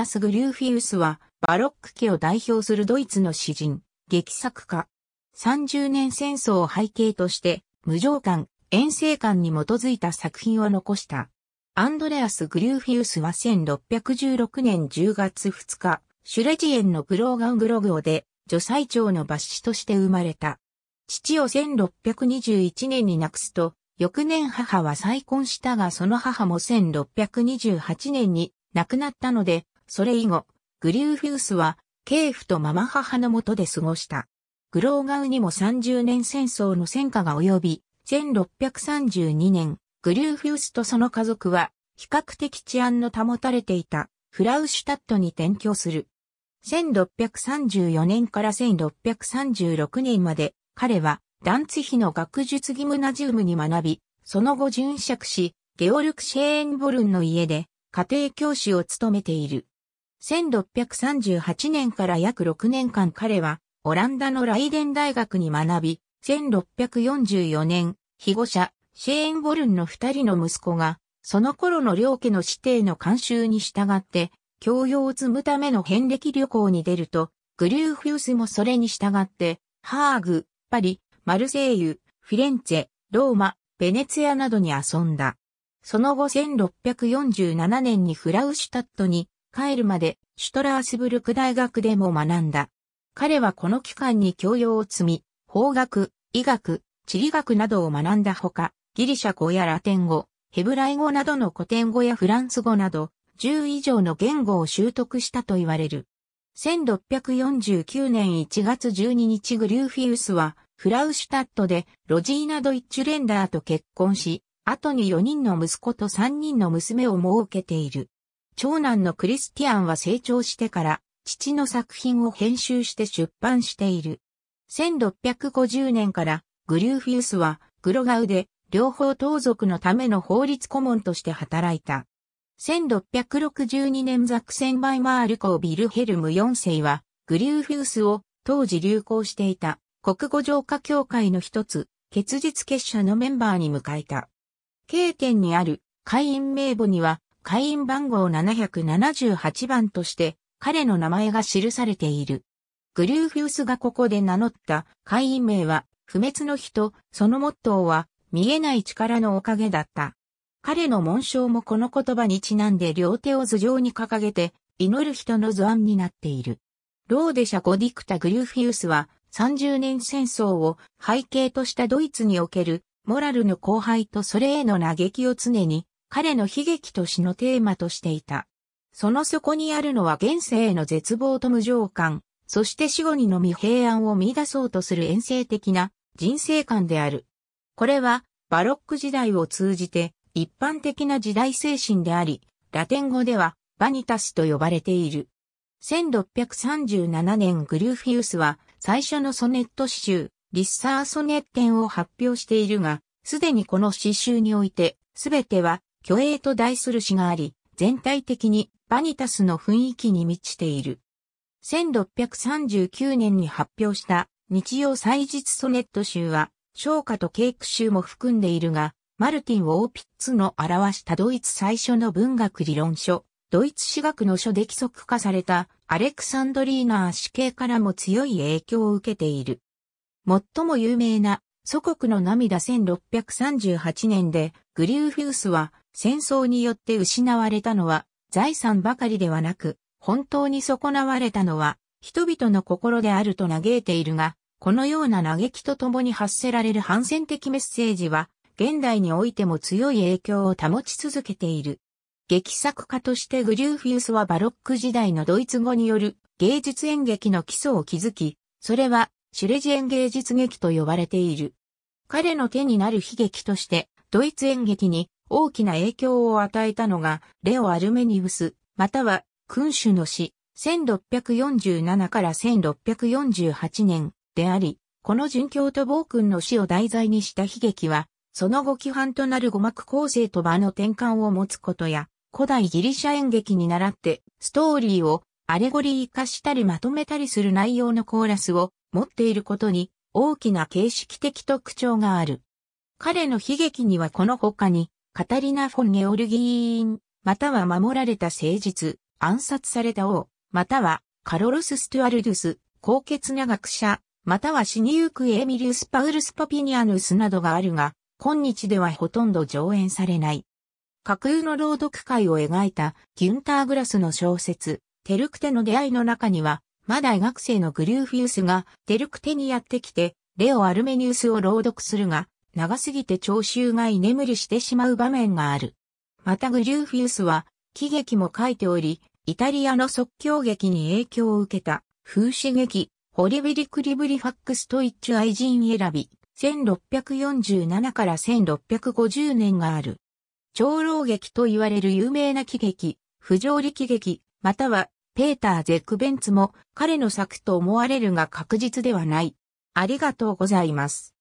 アス・グリューフィウスは、バロック家を代表するドイツの詩人、劇作家。30年戦争を背景として、無常感、遠征感に基づいた作品を残した。アンドレアス・グリューフィウスは1616年10月2日、シュレジエンのグローガングログオで、女祭長の抜子として生まれた。父を1621年に亡くすと、翌年母は再婚したがその母も1628年に亡くなったので、それ以後、グリューフィウスは、ケーフとママ母のもとで過ごした。グローガウにも30年戦争の戦火が及び、1632年、グリューフィウスとその家族は、比較的治安の保たれていた、フラウシュタットに転居する。1634年から1636年まで、彼は、ダンツヒの学術ギムナジウムに学び、その後殉職し、ゲオルク・シェーンボルンの家で、家庭教師を務めている。1638年から約6年間彼は、オランダのライデン大学に学び、1644年、被護者、シェーン・ボルンの二人の息子が、その頃の両家の指定の慣習に従って、教養を積むための遍歴旅行に出ると、グリューフィウスもそれに従って、ハーグ、パリ、マルセイユ、フィレンツェ、ローマ、ベネツィアなどに遊んだ。その後1647年にフラウシュタットに帰るまでシュトラースブルク大学でも学んだ。彼はこの期間に教養を積み、法学、医学、地理学などを学んだほか、ギリシャ語やラテン語、ヘブライ語などの古典語やフランス語など、10以上の言語を習得したと言われる。1649年1月12日グリューフィウスは、フラウシュタットでロジーナ・ドイッチュレンダーと結婚し、後に4人の息子と3人の娘を設けている。長男のクリスティアンは成長してから父の作品を編集して出版している。1650年からグリューフィウスはグロガウで両方盗賊のための法律顧問として働いた。1662年ザクセンバイマールコービルヘルム4世はグリューフィウスを当時流行していた国語浄化協会の一つ結実結社のメンバーに迎えた。経験にある会員名簿には会員番号778番として彼の名前が記されている。グリューフィウスがここで名乗った会員名は不滅の人、そのモットーは見えない力のおかげだった。彼の紋章もこの言葉にちなんで両手を頭上に掲げて祈る人の図案になっている。ローデシャ・ゴディクタ・グリューフィウスは30年戦争を背景としたドイツにおけるモラルの荒廃とそれへの嘆きを常に彼の悲劇と死のテーマとしていた。その底にあるのは現世への絶望と無情感、そして死後にのみ平安を見出そうとする遠征的な人生観である。これはバロック時代を通じて一般的な時代精神であり、ラテン語ではバニタスと呼ばれている。1637年グルーフィウスは最初のソネット詩集、リッサーソネッテンを発表しているが、すでにこの詩集において、すべては虚栄と題する詩があり、全体的にバニタスの雰囲気に満ちている。1639年に発表した日曜祭日ソネット集は、昇華とケーク集も含んでいるが、マルティン・オーピッツの表したドイツ最初の文学理論書、ドイツ史学の書で規則化されたアレクサンドリーナー死刑からも強い影響を受けている。最も有名な祖国の涙1638年でグリューフィウスは戦争によって失われたのは財産ばかりではなく、本当に損なわれたのは人々の心であると嘆いているが、このような嘆きとともに発せられる反戦的メッセージは、現代においても強い影響を保ち続けている。劇作家としてグリューフィウスはバロック時代のドイツ語による芸術演劇の基礎を築き、それはシュレジエン芸術劇と呼ばれている。彼の手になる悲劇として、ドイツ演劇に大きな影響を与えたのが、レオ・アルメニウス、または、君主の死、1647から1648年であり、この殉教と暴君の死を題材にした悲劇は、その後規範となる語幕構成と場の転換を持つことや、古代ギリシャ演劇に倣って、ストーリーをアレゴリー化したりまとめたりする内容のコーラスを持っていることに、大きな形式的特徴がある。彼の悲劇にはこの他に、カタリナ・フォン・ゲオルギーン、または守られた誠実、暗殺された王、またはカロロス・ストゥアルドゥス、高潔な学者、または死にゆくエミリウス・パウルス・ポピニアヌスなどがあるが、今日ではほとんど上演されない。架空の朗読会を描いたギュンター・グラスの小説、テルクテの出会いの中には、まだ学生のグリューフィウスがテルクテにやってきて、レオ・アルメニウスを朗読するが、長すぎて聴衆が居眠りしてしまう場面がある。またグリューフィウスは、喜劇も書いており、イタリアの即興劇に影響を受けた、風刺劇、ホリビリクリブリファックストイッチ愛人選び、1647から1650年がある。長老劇と言われる有名な喜劇、不条理喜劇、または、ペーター・ゼック・ベンツも彼の作と思われるが確実ではない。ありがとうございます。